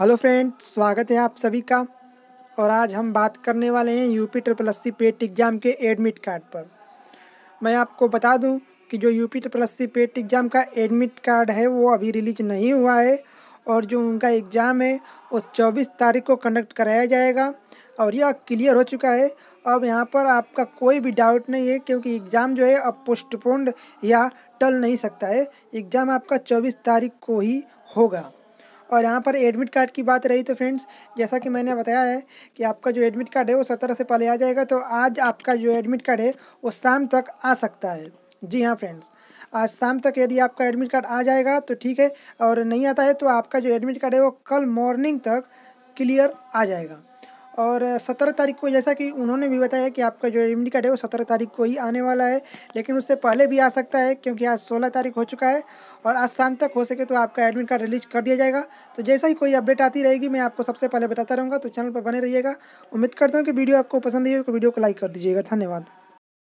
hello friend स्वागत है आप सभी का और आज हम बात करने वाले हैं UP triple S C PET exam के एडमिट कार्ड पर मैं आपको बता दूं कि जो UP triple S C PET exam का एडमिट कार्ड है वो अभी रिलीज नहीं हुआ है और जो उनका एग्ज़ाम है वो 24 तारीख को कंडक्ट कराया जाएगा और यह क्लियर हो चुका है अब यहाँ पर आपका कोई भी डाउट नहीं है क्योंकि एग्ज़ाम जो है अब पोस्टपोन्ड या टल नहीं सकता है एग्ज़ाम आपका चौबीस तारीख को ही होगा और यहाँ पर एडमिट कार्ड की बात रही तो फ्रेंड्स जैसा कि मैंने बताया है कि आपका जो एडमिट कार्ड है वो सत्रह से पहले आ जाएगा तो आज आपका जो एडमिट कार्ड है वो शाम तक आ सकता है जी हाँ फ्रेंड्स आज शाम तक यदि आपका एडमिट कार्ड आ जाएगा तो ठीक है और नहीं आता है तो आपका जो एडमिट कार्ड है वो कल मॉर्निंग तक क्लियर आ जाएगा और सत्रह तारीख को जैसा कि उन्होंने भी बताया कि आपका जो एडमिट कार्ड है वो सत्रह तारीख को ही आने वाला है लेकिन उससे पहले भी आ सकता है क्योंकि आज सोलह तारीख हो चुका है और आज शाम तक हो सके तो आपका एडमिट कार्ड रिलीज कर दिया जाएगा तो जैसा ही कोई अपडेट आती रहेगी मैं आपको सबसे पहले बताता रहूँगा तो चैनल पर बने रहिएगा उम्मीद करता हूँ कि वीडियो आपको पसंद आई तो वीडियो को लाइक कर दीजिएगा धन्यवाद